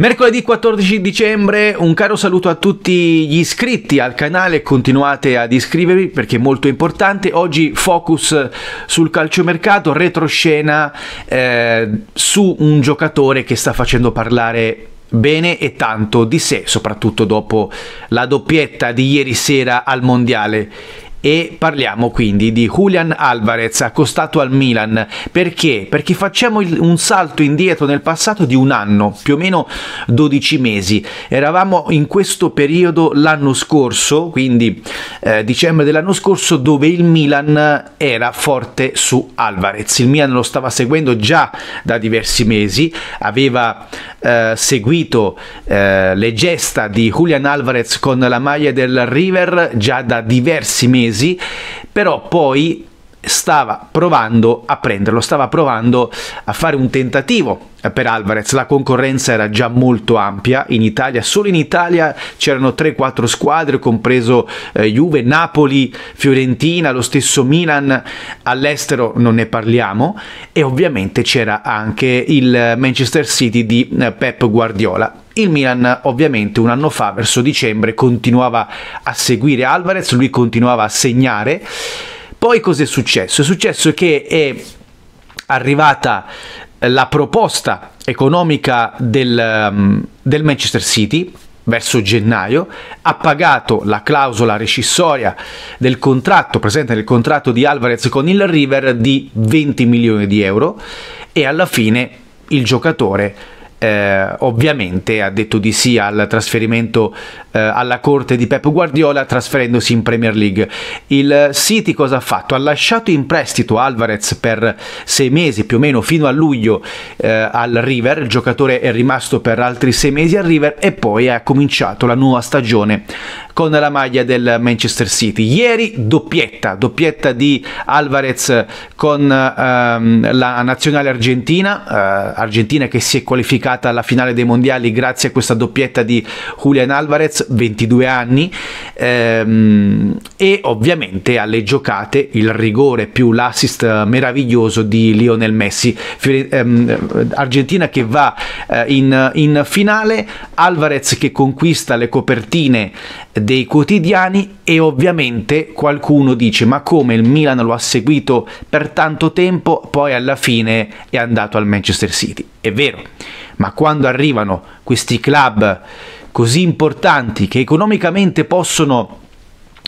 Mercoledì 14 dicembre, un caro saluto a tutti gli iscritti al canale, continuate ad iscrivervi perché è molto importante. Oggi focus sul calciomercato, retroscena eh, su un giocatore che sta facendo parlare bene e tanto di sé, soprattutto dopo la doppietta di ieri sera al Mondiale e parliamo quindi di Julian Alvarez accostato al Milan perché? Perché facciamo il, un salto indietro nel passato di un anno, più o meno 12 mesi. Eravamo in questo periodo l'anno scorso, quindi eh, dicembre dell'anno scorso dove il Milan era forte su Alvarez. Il Milan lo stava seguendo già da diversi mesi, aveva eh, seguito eh, le gesta di Julian Alvarez con la maglia del River già da diversi mesi mesi, però poi stava provando a prenderlo, stava provando a fare un tentativo eh, per Alvarez. La concorrenza era già molto ampia in Italia, solo in Italia c'erano 3-4 squadre, compreso eh, Juve, Napoli, Fiorentina, lo stesso Milan, all'estero non ne parliamo e ovviamente c'era anche il Manchester City di eh, Pep Guardiola il Milan ovviamente un anno fa, verso dicembre, continuava a seguire Alvarez, lui continuava a segnare. Poi cos'è successo? È successo che è arrivata eh, la proposta economica del, mm, del Manchester City, verso gennaio, ha pagato la clausola rescissoria del contratto presente nel contratto di Alvarez con il River di 20 milioni di euro e alla fine il giocatore eh, ovviamente ha detto di sì al trasferimento eh, alla corte di Pep Guardiola trasferendosi in Premier League. Il City cosa ha fatto? Ha lasciato in prestito Alvarez per sei mesi più o meno fino a luglio eh, al River, il giocatore è rimasto per altri sei mesi al River e poi ha cominciato la nuova stagione con la maglia del Manchester City. Ieri doppietta, doppietta di Alvarez con ehm, la nazionale argentina, eh, Argentina che si è qualificata qualificata alla finale dei mondiali grazie a questa doppietta di Julian Alvarez, 22 anni, ehm, e ovviamente alle giocate il rigore più l'assist eh, meraviglioso di Lionel Messi. Fiore, ehm, Argentina che va eh, in, in finale, Alvarez che conquista le copertine dei quotidiani e ovviamente qualcuno dice ma come il Milan lo ha seguito per tanto tempo, poi alla fine è andato al Manchester City. È vero, ma quando arrivano questi club così importanti che economicamente possono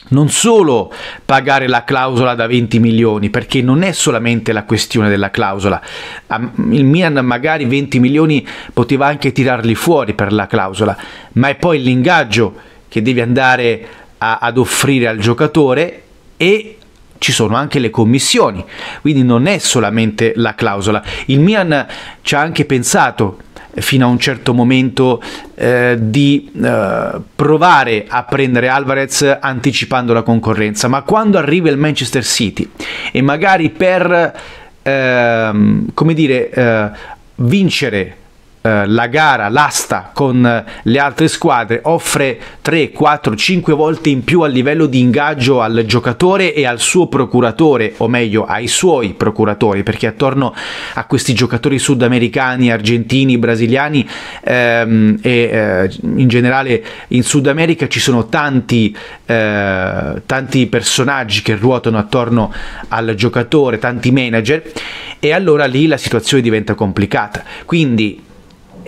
non solo pagare la clausola da 20 milioni, perché non è solamente la questione della clausola. Il Milan magari 20 milioni poteva anche tirarli fuori per la clausola, ma è poi l'ingaggio che devi andare a, ad offrire al giocatore e ci sono anche le commissioni, quindi non è solamente la clausola. Il Milan ci ha anche pensato fino a un certo momento eh, di eh, provare a prendere Alvarez anticipando la concorrenza, ma quando arriva il Manchester City e magari per, ehm, come dire, eh, vincere eh, la gara, l'asta con eh, le altre squadre offre 3, 4, 5 volte in più a livello di ingaggio al giocatore e al suo procuratore, o meglio ai suoi procuratori, perché attorno a questi giocatori sudamericani, argentini, brasiliani ehm, e eh, in generale in Sud America ci sono tanti, eh, tanti personaggi che ruotano attorno al giocatore, tanti manager e allora lì la situazione diventa complicata. Quindi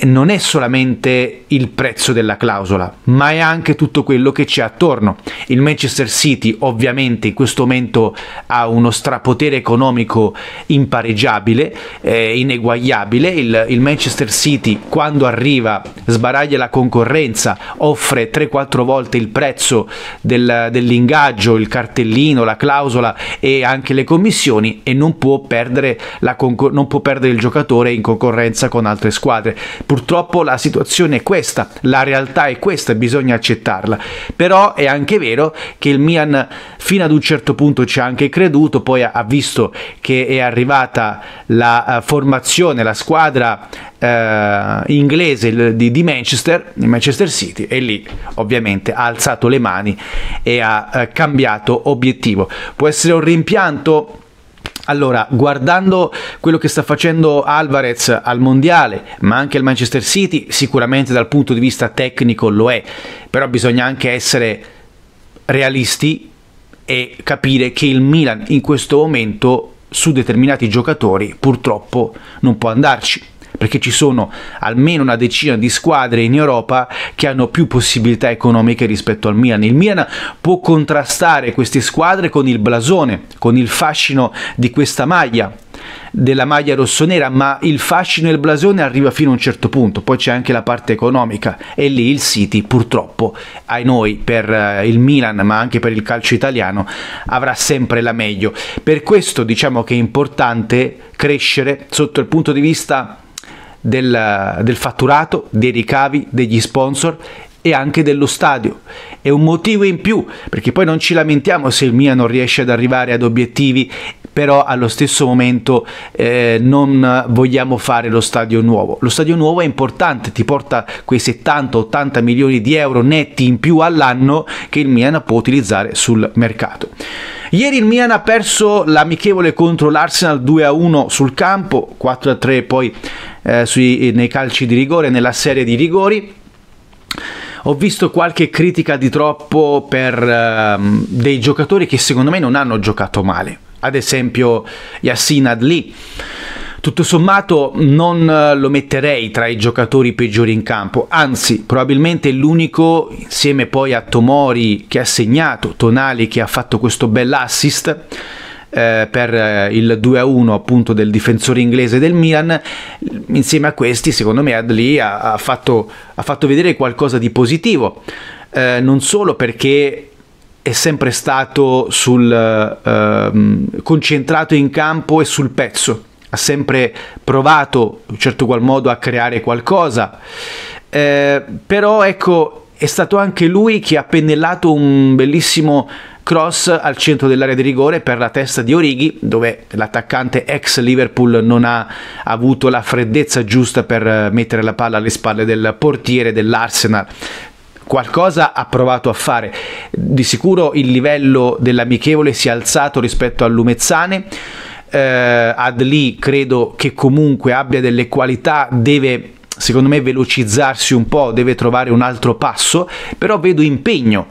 non è solamente il prezzo della clausola, ma è anche tutto quello che c'è attorno. Il Manchester City ovviamente in questo momento ha uno strapotere economico impareggiabile, eh, ineguagliabile. Il, il, Manchester City quando arriva sbaraglia la concorrenza, offre 3-4 volte il prezzo del, dell'ingaggio, il cartellino, la clausola e anche le commissioni e non può perdere, concor- non può perdere il giocatore in concorrenza con altre squadre Purtroppo la situazione è questa, la realtà è questa, bisogna accettarla. Però è anche vero che il Mian fino ad un certo punto ci ha anche creduto, poi ha visto che è arrivata la eh, formazione, la squadra eh, inglese di, di Manchester, Manchester City, e lì ovviamente ha alzato le mani e ha eh, cambiato obiettivo. Può essere un rimpianto? Allora, guardando quello che sta facendo Alvarez al mondiale, ma anche al Manchester City, sicuramente dal punto di vista tecnico lo è, però bisogna anche essere realisti e capire che il Milan in questo momento su determinati giocatori purtroppo non può andarci perché ci sono almeno una decina di squadre in Europa che hanno più possibilità economiche rispetto al Milan. Il Milan può contrastare queste squadre con il blasone, con il fascino di questa maglia della maglia rossonera, ma il fascino e il blasone arriva fino a un certo punto, poi c'è anche la parte economica e lì il City purtroppo, ai noi, per eh, il Milan ma anche per il calcio italiano, avrà sempre la meglio. Per questo diciamo che è importante crescere sotto il punto di vista del, del fatturato, dei ricavi, degli sponsor e anche dello stadio. È un motivo in più, perché poi non ci lamentiamo se il Milan non riesce ad arrivare ad obiettivi, però allo stesso momento eh, non vogliamo fare lo stadio nuovo. Lo stadio nuovo è importante, ti porta quei 70-80 milioni di euro netti in più all'anno che il Milan può utilizzare sul mercato. Ieri il Milan ha perso l'amichevole contro l'Arsenal 2-1 sul campo, 4-3 poi eh, sui, nei calci di rigore, nella serie di rigori. Ho visto qualche critica di troppo per ehm, dei giocatori che secondo me non hanno giocato male, ad esempio Yassin Adli. Tutto sommato non eh, lo metterei tra i giocatori peggiori in campo, anzi probabilmente l'unico, insieme poi a Tomori che ha segnato, Tonali che ha fatto questo bell'assist, eh, per eh, il 2-1 appunto del difensore inglese del Milan, insieme a questi secondo me Adli ha, ha, fatto, ha fatto, vedere qualcosa di positivo, eh, non solo perché è sempre stato sul, eh, concentrato in campo e sul pezzo, ha sempre provato in certo qual modo a creare qualcosa, eh, però ecco è stato anche lui che ha pennellato un bellissimo cross al centro dell'area di rigore per la testa di Orighi, dove l'attaccante ex Liverpool non ha avuto la freddezza giusta per eh, mettere la palla alle spalle del portiere dell'Arsenal qualcosa ha provato a fare. Di sicuro il livello dell'amichevole si è alzato rispetto all'Umezzane, Lumezzane. Eh, Adli credo che comunque abbia delle qualità, deve secondo me velocizzarsi un po', deve trovare un altro passo, però vedo impegno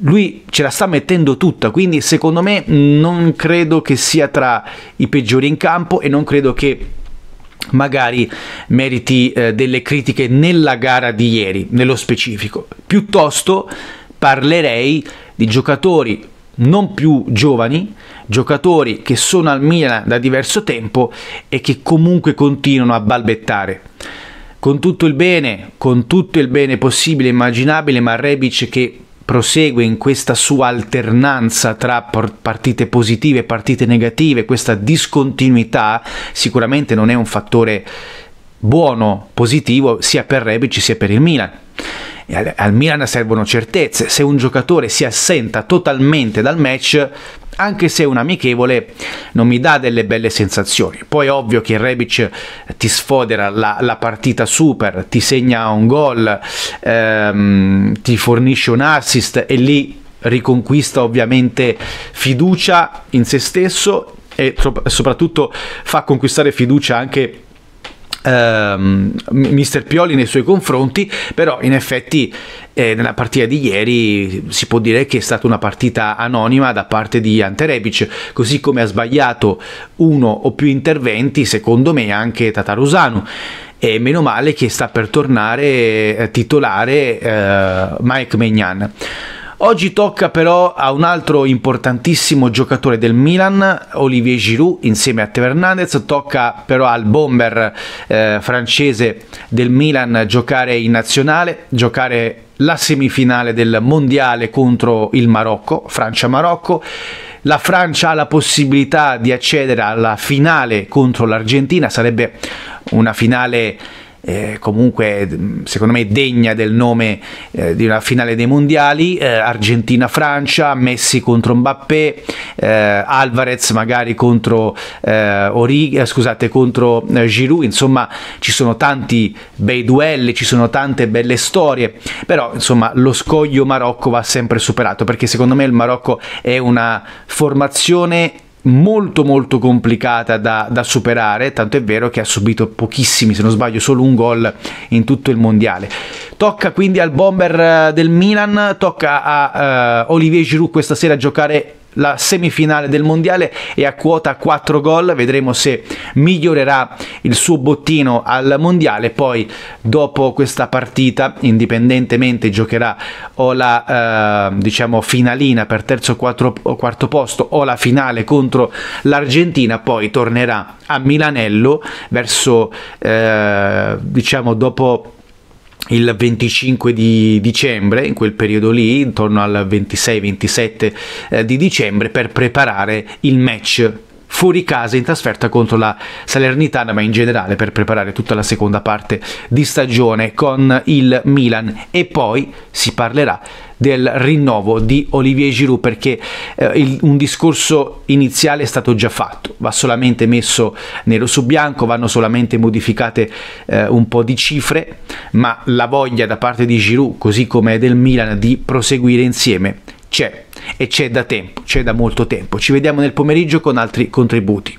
lui ce la sta mettendo tutta, quindi secondo me non credo che sia tra i peggiori in campo e non credo che magari meriti eh, delle critiche nella gara di ieri, nello specifico. Piuttosto parlerei di giocatori non più giovani, giocatori che sono al Milan da diverso tempo e che comunque continuano a balbettare con tutto il bene, con tutto il bene possibile e immaginabile, ma Rebic che prosegue in questa sua alternanza tra partite positive e partite negative, questa discontinuità sicuramente non è un fattore buono, positivo, sia per Rebic sia per il Milan. Al, al Milan servono certezze, se un giocatore si assenta totalmente dal match anche se un amichevole non mi dà delle belle sensazioni. Poi è ovvio che Rebic eh, ti sfodera la, la partita super, ti segna un gol, ehm, ti fornisce un assist e lì riconquista ovviamente fiducia in se stesso e soprattutto fa conquistare fiducia anche a Ehm, mister Pioli nei suoi confronti, però in effetti eh, nella partita di ieri si può dire che è stata una partita anonima da parte di Ante Rebic, così come ha sbagliato uno o più interventi, secondo me anche Tatarusanu. E meno male che sta per tornare eh, titolare eh, Mike Megnan. Oggi tocca però a un altro importantissimo giocatore del Milan, Olivier Giroud, insieme a Teo Hernandez, tocca però al bomber eh, francese del Milan giocare in nazionale, giocare la semifinale del mondiale contro il Marocco, Francia-Marocco. La Francia ha la possibilità di accedere alla finale contro l'Argentina, sarebbe una finale eh, comunque secondo me degna del nome eh, di una finale dei mondiali, eh, Argentina-Francia, Messi contro Mbappé, eh, Alvarez magari contro, eh, Orig- eh, scusate, contro Giroud, insomma ci sono tanti bei duelli, ci sono tante belle storie, però insomma lo scoglio Marocco va sempre superato perché secondo me il Marocco è una formazione molto molto complicata da, da superare, tanto è vero che ha subito pochissimi, se non sbaglio solo un gol in tutto il mondiale. Tocca quindi al bomber eh, del Milan, tocca a uh, Olivier Giroud questa sera giocare la semifinale del mondiale è a quota 4 gol, vedremo se migliorerà il suo bottino al mondiale, poi dopo questa partita indipendentemente giocherà o la eh, diciamo finalina per terzo quattro, o quarto posto o la finale contro l'Argentina, poi tornerà a Milanello verso eh, diciamo dopo il 25 di dicembre, in quel periodo lì, intorno al 26-27 eh, di dicembre, per preparare il match fuori casa in trasferta contro la Salernitana, ma in generale per preparare tutta la seconda parte di stagione con il Milan. E poi si parlerà del rinnovo di Olivier Giroud perché eh, il, un discorso iniziale è stato già fatto, va solamente messo nero su bianco, vanno solamente modificate eh, un po' di cifre, ma la voglia da parte di Giroud, così come del Milan, di proseguire insieme c'è e c'è da tempo, c'è da molto tempo. Ci vediamo nel pomeriggio con altri contributi.